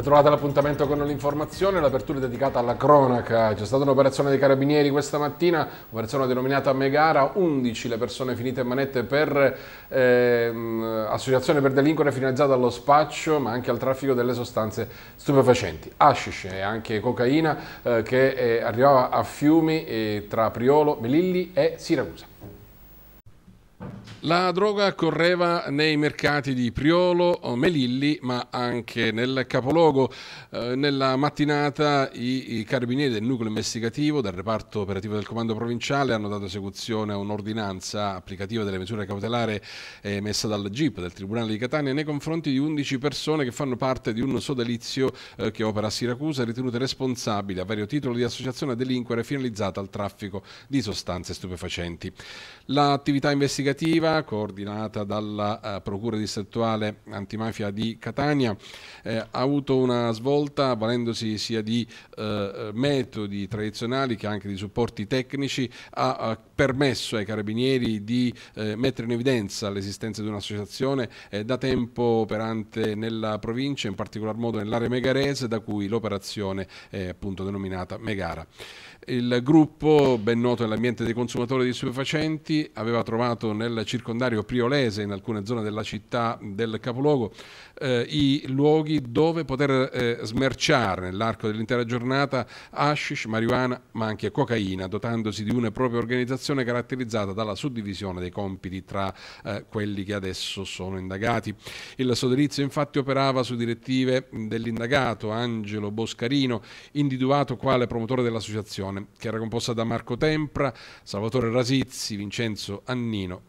Trovate l'appuntamento con l'informazione, l'apertura è dedicata alla cronaca. C'è stata un'operazione dei carabinieri questa mattina, operazione denominata Megara, 11 le persone finite in manette per ehm, associazione per delinquere finalizzata allo spaccio ma anche al traffico delle sostanze stupefacenti. Hashish e anche cocaina eh, che eh, arrivava a fiumi eh, tra Priolo, Melilli e Siracusa. La droga correva nei mercati di Priolo, Melilli, ma anche nel capoluogo. Eh, nella mattinata i, carabinieri del nucleo investigativo del reparto operativo del comando provinciale hanno dato esecuzione a un'ordinanza applicativa delle misure cautelari emessa dal GIP del Tribunale di Catania nei confronti di 11 persone che fanno parte di un sodalizio eh, che opera a Siracusa, ritenute responsabili a vario titolo di associazione a delinquere finalizzata al traffico di sostanze stupefacenti. L'attività investigativa procura coordinata dalla eh, procura distrettuale antimafia di Catania eh, ha avuto una svolta valendosi sia di eh, metodi tradizionali che anche di supporti tecnici ha, ha permesso ai carabinieri di eh, mettere in evidenza l'esistenza di un'associazione eh, da tempo operante nella provincia in particolar modo nell'area megarese da cui l'operazione è appunto denominata Megara. Il gruppo, ben noto nell'ambiente dei consumatori di stupefacenti, aveva trovato nel circondario priolese, in alcune zone della città del capoluogo, eh, i luoghi dove poter eh, smerciare nell'arco dell'intera giornata hashish, marijuana, ma anche cocaina, dotandosi di una propria organizzazione caratterizzata dalla suddivisione dei compiti tra eh, quelli che adesso sono indagati. Il sodalizio infatti operava su direttive dell'indagato Angelo Boscarino, individuato quale promotore dell'associazione formazione, che era composta da Marco Tempra, Salvatore Rasizzi, Vincenzo Annino,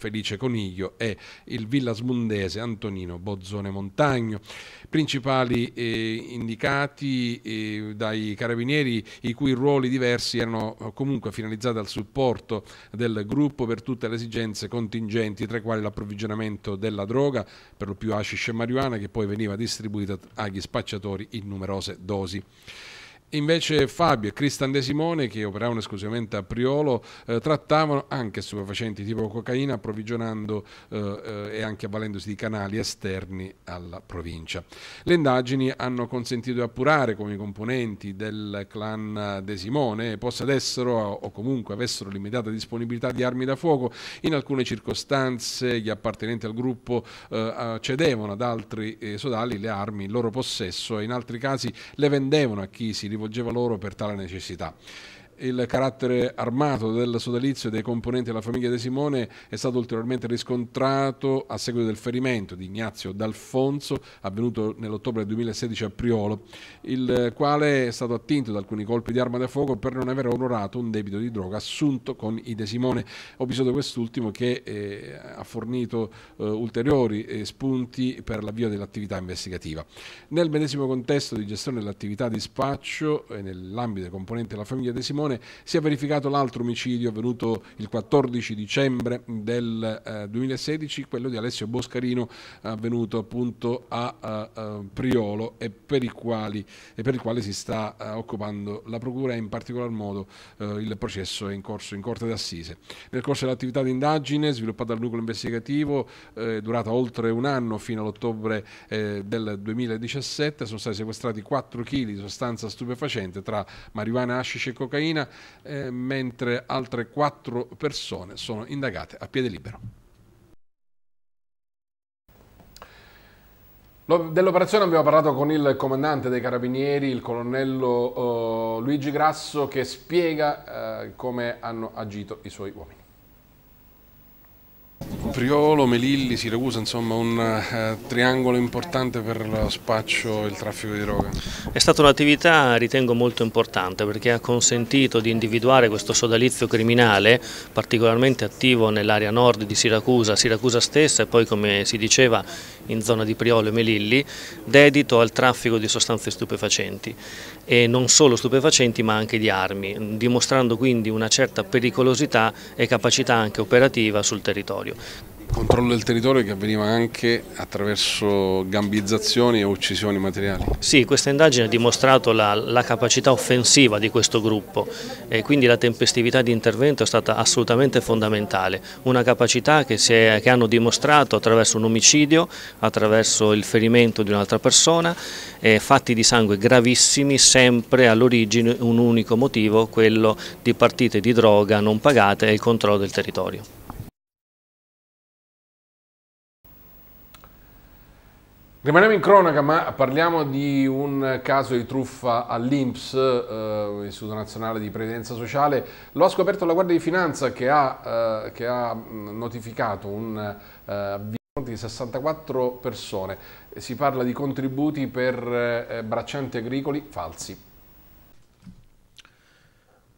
Felice Coniglio e il Villas Mundese Antonino Bozzone Montagno. Principali eh, indicati eh, dai carabinieri i cui ruoli diversi erano eh, comunque finalizzati al supporto del gruppo per tutte le esigenze contingenti, tra i quali l'approvvigionamento della droga, per lo più hashish e marijuana, che poi veniva distribuita agli spacciatori in numerose dosi. Invece Fabio e Cristian De Simone, che operavano esclusivamente a Priolo, eh, trattavano anche stupefacenti tipo cocaina, approvvigionando eh, eh, e anche avvalendosi di canali esterni alla provincia. Le indagini hanno consentito di appurare come i componenti del clan De Simone possedessero o comunque avessero limitata disponibilità di armi da fuoco. In alcune circostanze gli appartenenti al gruppo eh, cedevano ad altri eh, sodali le armi in loro possesso e in altri casi le vendevano a chi si rivolgeva rivolgeva loro per tale necessità il carattere armato del sodalizio dei componenti della famiglia De Simone è stato ulteriormente riscontrato a seguito del ferimento di Ignazio D'Alfonso avvenuto nell'ottobre 2016 a Priolo, il quale è stato attinto da alcuni colpi di arma da fuoco per non aver onorato un debito di droga assunto con i De Simone, episodio quest'ultimo che eh, ha fornito eh, ulteriori eh, spunti per l'avvio dell'attività investigativa. Nel medesimo contesto di gestione dell'attività di spaccio e nell'ambito dei componenti della famiglia De Simone Frosinone si è verificato l'altro omicidio avvenuto il 14 dicembre del eh, 2016, quello di Alessio Boscarino avvenuto appunto a, a, eh, a eh, Priolo e per, quali, e per, il quale si sta uh, occupando la Procura e in particolar modo uh, il processo è in corso in Corte d'Assise. Nel corso dell'attività di indagine sviluppata dal nucleo investigativo eh, durata oltre un anno fino all'ottobre eh, del 2017 sono stati sequestrati 4 kg di sostanza stupefacente tra marijuana, hashish e cocaina Cina, eh, mentre altre quattro persone sono indagate a piede libero. Dell'operazione abbiamo parlato con il comandante dei carabinieri, il colonnello uh, Luigi Grasso, che spiega uh, come hanno agito i suoi uomini. Priolo, Melilli, Siracusa, insomma un eh, triangolo importante per lo spaccio e il traffico di droga. È stata un'attività ritengo molto importante perché ha consentito di individuare questo sodalizio criminale particolarmente attivo nell'area nord di Siracusa, Siracusa stessa e poi come si diceva in zona di Priolo e Melilli, dedito al traffico di sostanze stupefacenti e non solo stupefacenti ma anche di armi, dimostrando quindi una certa pericolosità e capacità anche operativa sul territorio territorio. Controllo del territorio che avveniva anche attraverso gambizzazioni e uccisioni materiali. Sì, questa indagine ha dimostrato la, la capacità offensiva di questo gruppo e quindi la tempestività di intervento è stata assolutamente fondamentale, una capacità che, è, che hanno dimostrato attraverso un omicidio, attraverso il ferimento di un'altra persona, eh, fatti di sangue gravissimi, sempre all'origine un unico motivo, quello di partite di droga non pagate e il controllo del territorio. Rimaniamo in cronaca, ma parliamo di un caso di truffa all'INPS, eh, Istituto Nazionale di Previdenza Sociale. Lo ha scoperto la Guardia di Finanza che ha, eh, che ha mm, notificato un avviso eh, di 64 persone. Si parla di contributi per eh, braccianti agricoli falsi.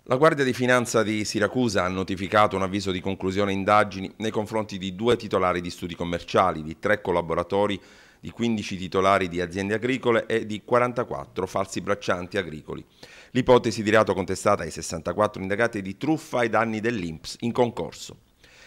La Guardia di Finanza di Siracusa ha notificato un avviso di conclusione indagini nei confronti di due titolari di studi commerciali, di tre collaboratori di 15 titolari di aziende agricole e di 44 falsi braccianti agricoli. L'ipotesi di reato contestata ai 64 indagati di truffa ai danni dell'Inps in concorso.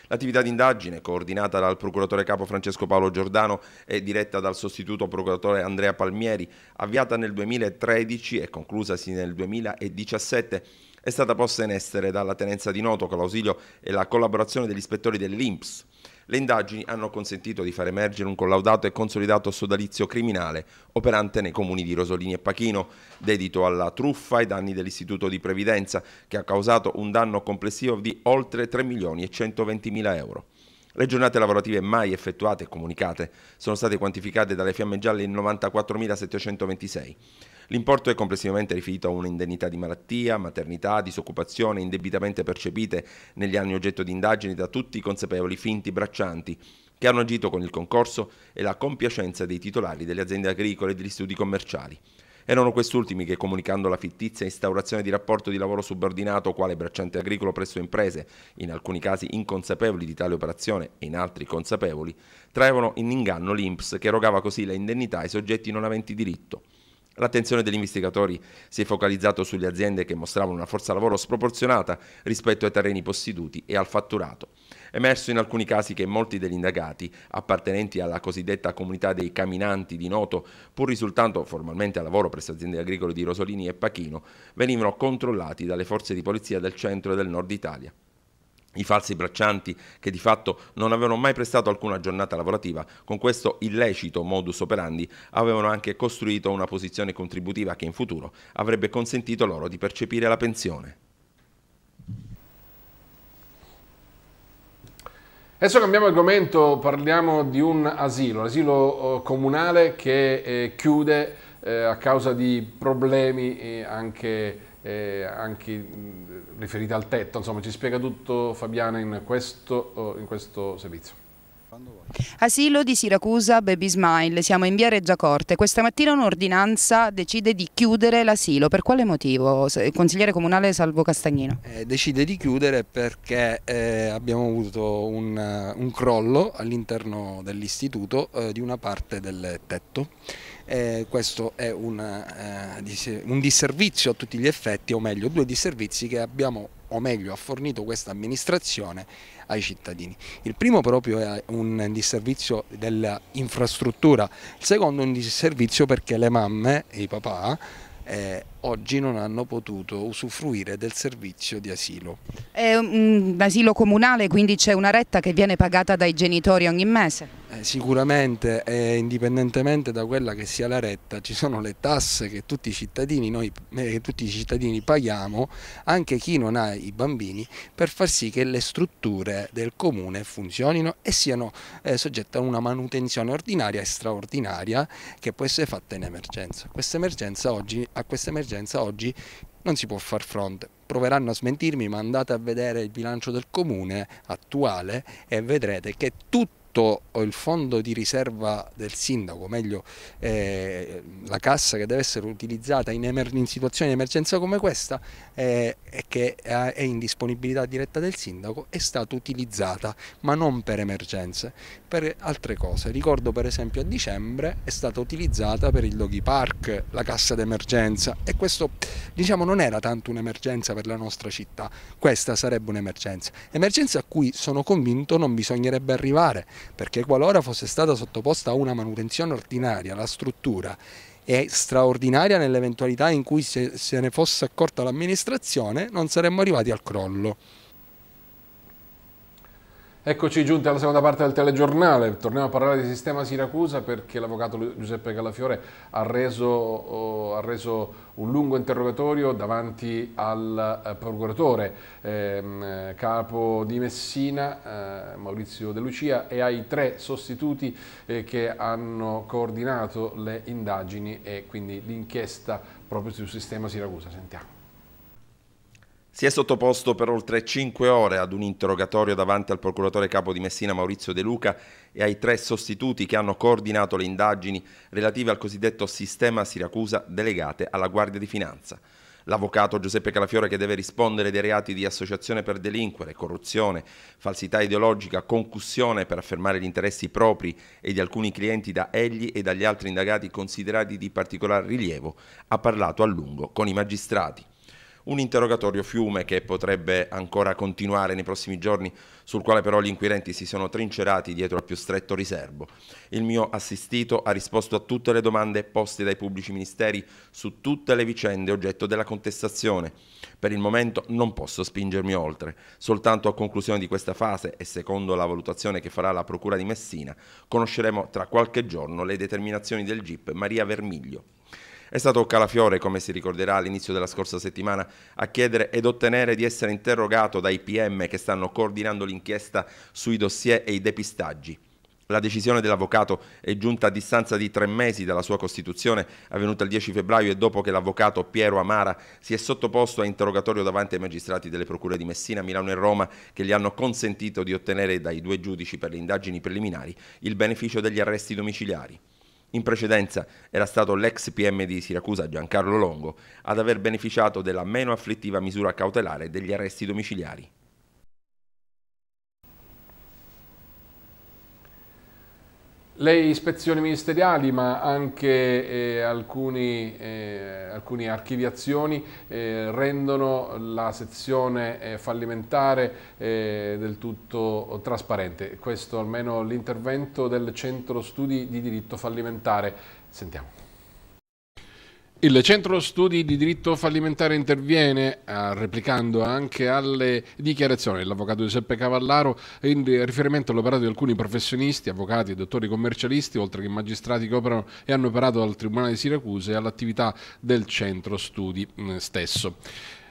L'attività di indagine, coordinata dal procuratore capo Francesco Paolo Giordano e diretta dal sostituto procuratore Andrea Palmieri, avviata nel 2013 e conclusasi nel 2017, è stata posta in essere dalla tenenza di Noto con l'ausilio e la collaborazione degli ispettori dell'INPS. Le indagini hanno consentito di far emergere un collaudato e consolidato sodalizio criminale operante nei comuni di Rosolini e Pachino, dedito alla truffa ai danni dell'Istituto di Previdenza, che ha causato un danno complessivo di oltre 3 milioni e 120 mila euro. Le giornate lavorative mai effettuate e comunicate sono state quantificate dalle fiamme gialle in 94.726. L'importo è complessivamente riferito a un'indennità di malattia, maternità, disoccupazione indebitamente percepite negli anni oggetto di indagini da tutti i consapevoli finti braccianti che hanno agito con il concorso e la compiacenza dei titolari delle aziende agricole e degli studi commerciali. Erano quest'ultimi che, comunicando la fittizia instaurazione di rapporto di lavoro subordinato quale bracciante agricolo presso imprese, in alcuni casi inconsapevoli di tale operazione e in altri consapevoli, traevano in inganno l'INPS che erogava così la indennità ai soggetti non aventi diritto. L'attenzione degli investigatori si è focalizzata sulle aziende che mostravano una forza lavoro sproporzionata rispetto ai terreni posseduti e al fatturato. emerso in alcuni casi che molti degli indagati, appartenenti alla cosiddetta comunità dei camminanti di Noto, pur risultando formalmente a lavoro presso aziende agricole di Rosolini e Pachino, venivano controllati dalle forze di polizia del centro e del nord Italia i falsi braccianti che di fatto non avevano mai prestato alcuna giornata lavorativa, con questo illecito modus operandi avevano anche costruito una posizione contributiva che in futuro avrebbe consentito loro di percepire la pensione. Adesso cambiamo argomento, parliamo di un asilo, l'asilo eh, comunale che eh, chiude eh, a causa di problemi anche eh, anche mh, riferite al tetto, insomma ci spiega tutto Fabiana in questo, in questo servizio. Asilo di Siracusa Baby Smile, siamo in via Reggia Corte. Questa mattina un'ordinanza decide di chiudere l'asilo. Per quale motivo? consigliere comunale Salvo Castagnino. Eh, decide di chiudere perché eh, abbiamo avuto un, un crollo all'interno dell'istituto eh, di una parte del tetto eh, questo è un, eh, un disservizio a tutti gli effetti, o meglio due disservizi che abbiamo o meglio ha fornito questa amministrazione ai cittadini. Il primo proprio è un disservizio dell'infrastruttura, il secondo è un disservizio perché le mamme e i papà eh, oggi non hanno potuto usufruire del servizio di asilo. È un asilo comunale, quindi c'è una retta che viene pagata dai genitori ogni mese? Eh, sicuramente eh, indipendentemente da quella che sia la retta ci sono le tasse che tutti i cittadini, noi, eh, tutti i cittadini paghiamo anche chi non ha i bambini per far sì che le strutture del comune funzionino e siano eh, soggette a una manutenzione ordinaria e straordinaria che può essere fatta in emergenza. Questa emergenza oggi, a questa emergenza emergenza oggi non si può far fronte. Proveranno a smentirmi, ma andate a vedere il bilancio del comune attuale e vedrete che tutto il fondo di riserva del sindaco, meglio eh, la cassa che deve essere utilizzata in, in situazioni di emergenza come questa eh, che è in disponibilità diretta del sindaco, è stata utilizzata ma non per emergenze per altre cose. Ricordo per esempio a dicembre è stata utilizzata per il Loghi Park, la cassa d'emergenza e questo diciamo non era tanto un'emergenza per la nostra città, questa sarebbe un'emergenza. Emergenza a cui sono convinto non bisognerebbe arrivare perché qualora fosse stata sottoposta a una manutenzione ordinaria la struttura e straordinaria nell'eventualità in cui se ne fosse accorta l'amministrazione non saremmo arrivati al crollo. Eccoci giunti alla seconda parte del telegiornale, torniamo a parlare di sistema Siracusa perché l'avvocato Giuseppe Calafiore ha reso, oh, ha reso, un lungo interrogatorio davanti al eh, procuratore eh, capo di Messina, eh, Maurizio De Lucia, e ai tre sostituti eh, che hanno coordinato le indagini e quindi l'inchiesta proprio sul sistema Siracusa. Sentiamo. Si è sottoposto per oltre 5 ore ad un interrogatorio davanti al procuratore capo di Messina Maurizio De Luca e ai tre sostituti che hanno coordinato le indagini relative al cosiddetto sistema Siracusa delegate alla Guardia di Finanza. L'avvocato Giuseppe Calafiore che deve rispondere dei reati di associazione per delinquere, corruzione, falsità ideologica, concussione per affermare gli interessi propri e di alcuni clienti da egli e dagli altri indagati considerati di particolare rilievo, ha parlato a lungo con i magistrati un interrogatorio fiume che potrebbe ancora continuare nei prossimi giorni, sul quale però gli inquirenti si sono trincerati dietro al più stretto riservo. Il mio assistito ha risposto a tutte le domande poste dai pubblici ministeri su tutte le vicende oggetto della contestazione. Per il momento non posso spingermi oltre, soltanto a conclusione di questa fase e secondo la valutazione che farà la Procura di Messina, conosceremo tra qualche giorno le determinazioni del GIP Maria Vermiglio. È stato Calafiore, come si ricorderà all'inizio della scorsa settimana, a chiedere ed ottenere di essere interrogato dai PM che stanno coordinando l'inchiesta sui dossier e i depistaggi. La decisione dell'avvocato è giunta a distanza di tre mesi dalla sua costituzione, avvenuta il 10 febbraio e dopo che l'avvocato Piero Amara si è sottoposto a interrogatorio davanti ai magistrati delle procure di Messina, Milano e Roma che gli hanno consentito di ottenere dai due giudici per le indagini preliminari il beneficio degli arresti domiciliari. In precedenza era stato l'ex PM di Siracusa Giancarlo Longo ad aver beneficiato della meno afflittiva misura cautelare degli arresti domiciliari. le ispezioni ministeriali ma anche eh, alcuni, eh, alcune archiviazioni eh, rendono la sezione eh, fallimentare eh, del tutto trasparente. Questo almeno l'intervento del Centro Studi di Diritto Fallimentare. Sentiamo. Il Centro Studi di Diritto Fallimentare interviene eh, replicando anche alle dichiarazioni dell'avvocato Giuseppe Cavallaro in riferimento all'operato di alcuni professionisti, avvocati e dottori commercialisti, oltre che magistrati che operano e hanno operato al Tribunale di Siracusa e all'attività del Centro Studi mm, stesso.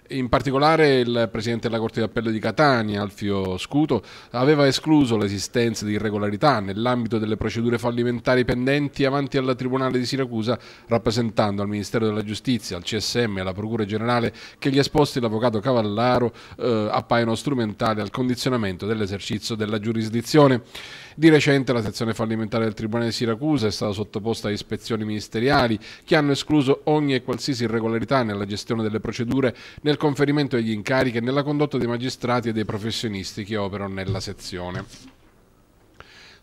In particolare il presidente della Corte d'Appello di Catania, Alfio Scuto, aveva escluso l'esistenza di irregolarità nell'ambito delle procedure fallimentari pendenti avanti al Tribunale di Siracusa, rappresentando al Ministero della Giustizia, al CSM e alla Procura Generale che gli esposti l'Avvocato Cavallaro eh, appaiono strumentali al condizionamento dell'esercizio della giurisdizione. Di recente la sezione fallimentare del Tribunale di Siracusa è stata sottoposta a ispezioni ministeriali che hanno escluso ogni e qualsiasi irregolarità nella gestione delle procedure, nel conferimento degli incarichi e nella condotta dei magistrati e dei professionisti che operano nella sezione.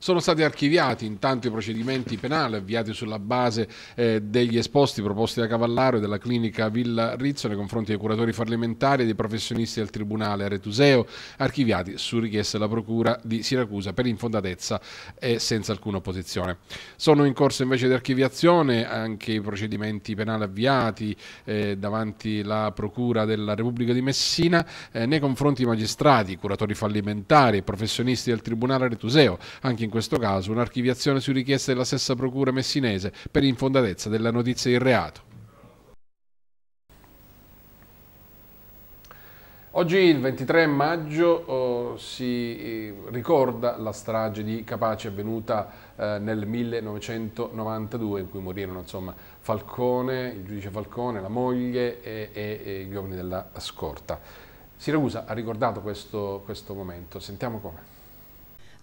Sono stati archiviati intanto i procedimenti penali avviati sulla base eh, degli esposti proposti da Cavallaro e della clinica Villa Rizzo nei confronti dei curatori fallimentari e dei professionisti del Tribunale Retuseo, archiviati su richiesta della Procura di Siracusa per infondatezza e senza alcuna opposizione. Sono in corso invece di archiviazione anche i procedimenti penali avviati eh, davanti la Procura della Repubblica di Messina eh, nei confronti di magistrati, curatori fallimentari e professionisti del Tribunale Retuseo, anche in questo caso un'archiviazione su richiesta della stessa procura messinese per infondatezza della notizia di reato. Oggi, il 23 maggio, oh, si eh, ricorda la strage di Capace avvenuta eh, nel 1992 in cui morirono insomma, Falcone, il giudice Falcone, la moglie e, e, e i giovani della scorta. Siracusa ha ricordato questo, questo momento, sentiamo come.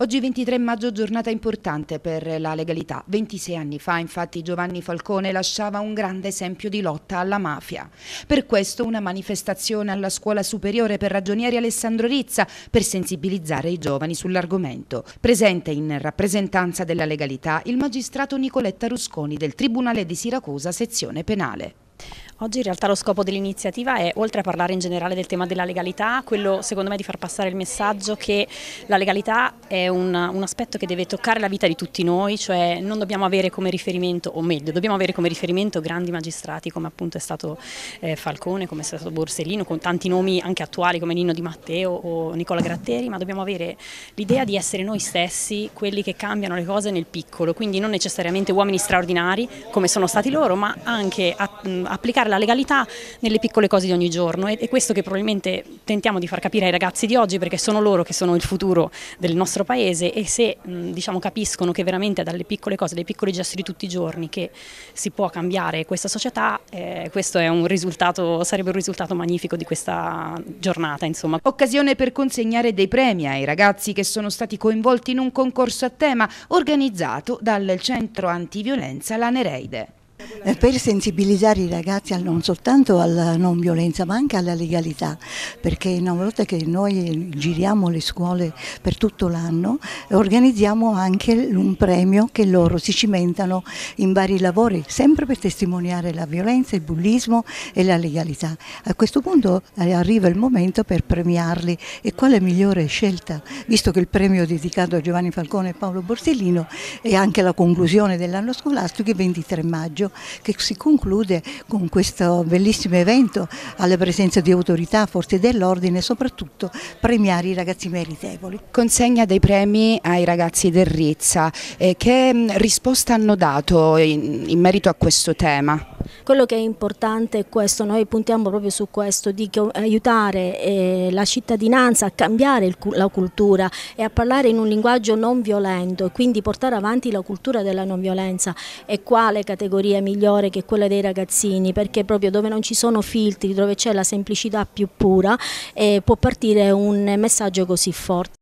Oggi 23 maggio, giornata importante per la legalità. 26 anni fa, infatti, Giovanni Falcone lasciava un grande esempio di lotta alla mafia. Per questo una manifestazione alla Scuola Superiore per Ragionieri Alessandro Rizza per sensibilizzare i giovani sull'argomento. Presente in rappresentanza della legalità il magistrato Nicoletta Rusconi del Tribunale di Siracusa, sezione penale. Oggi in realtà lo scopo dell'iniziativa è, oltre a parlare in generale del tema della legalità, quello secondo me di far passare il messaggio che la legalità è un, un, aspetto che deve toccare la vita di tutti noi, cioè non dobbiamo avere come riferimento, o meglio, dobbiamo avere come riferimento grandi magistrati come appunto è stato eh, Falcone, come è stato Borsellino, con tanti nomi anche attuali come Nino Di Matteo o Nicola Gratteri, ma dobbiamo avere l'idea di essere noi stessi quelli che cambiano le cose nel piccolo, quindi non necessariamente uomini straordinari come sono stati loro, ma anche a, mh, applicare la legalità nelle piccole cose di ogni giorno e, e questo che probabilmente tentiamo di far capire ai ragazzi di oggi perché sono loro che sono il futuro del nostro paese e se diciamo, capiscono che veramente è dalle piccole cose, dai piccoli gesti di tutti i giorni che si può cambiare questa società, eh, questo un sarebbe un risultato magnifico di questa giornata. Insomma. Occasione per consegnare dei premi ai ragazzi che sono stati coinvolti in un concorso a tema organizzato dal centro antiviolenza Lanereide. Eh, per sensibilizzare i ragazzi non soltanto alla non violenza ma anche alla legalità, perché una volta che noi giriamo le scuole per tutto l'anno organizziamo anche un premio che loro si cimentano in vari lavori, sempre per testimoniare la violenza, il bullismo e la legalità. A questo punto eh, arriva il momento per premiarli e quale migliore scelta, visto che il premio dedicato a Giovanni Falcone e Paolo Borsellino è anche la conclusione dell'anno scolastico il 23 maggio che si conclude con questo bellissimo evento alla presenza di autorità, forze dell'ordine e soprattutto premiare i ragazzi meritevoli. Consegna dei premi ai ragazzi del Rizza, eh, che risposta hanno dato in, in merito a questo tema? Quello che è importante è questo, noi puntiamo proprio su questo, di aiutare eh, la cittadinanza a cambiare il, la cultura e a parlare in un linguaggio non violento e quindi portare avanti la cultura della non violenza e quale categoria migliore che quella dei ragazzini perché proprio dove non ci sono filtri, dove c'è la semplicità più pura eh, può partire un messaggio così forte.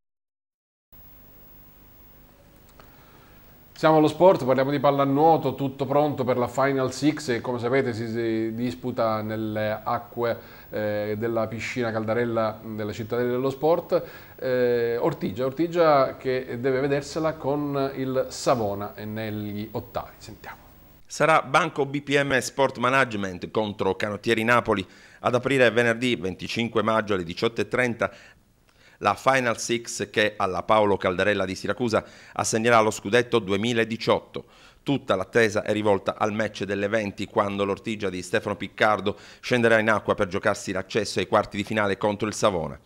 Siamo allo sport, parliamo di pallanuoto, tutto pronto per la Final Six e come sapete si, disputa nelle acque eh, della piscina Caldarella della cittadella dello sport. Eh, Ortigia, Ortigia che deve vedersela con il Savona negli ottavi, sentiamo. Sarà Banco BPM Sport Management contro Canottieri Napoli ad aprire venerdì 25 maggio alle 18.30 la Final Six che alla Paolo Caldarella di Siracusa assegnerà lo scudetto 2018. Tutta l'attesa è rivolta al match delle 20 quando l'ortigia di Stefano Piccardo scenderà in acqua per giocarsi l'accesso ai quarti di finale contro il Savona.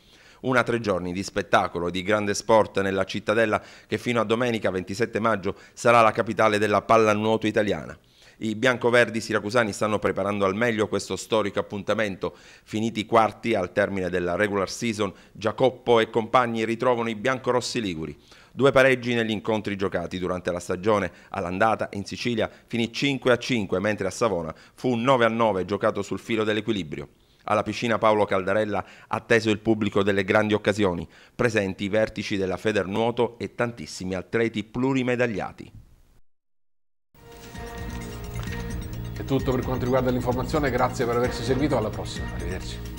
Una tre giorni di spettacolo e di grande sport nella cittadella che fino a domenica 27 maggio sarà la capitale della pallanuoto italiana. I biancoverdi siracusani stanno preparando al meglio questo storico appuntamento. Finiti i quarti al termine della regular season, Giacoppo e compagni ritrovano i biancorossi liguri. Due pareggi negli incontri giocati durante la stagione. All'andata in Sicilia finì 5 a 5, mentre a Savona fu un 9 a 9 giocato sul filo dell'equilibrio. Alla piscina Paolo Caldarella ha atteso il pubblico delle grandi occasioni, presenti i vertici della Federnuoto e tantissimi atleti plurimedagliati. tutto per quanto riguarda l'informazione, grazie per averci seguito, alla prossima, arrivederci.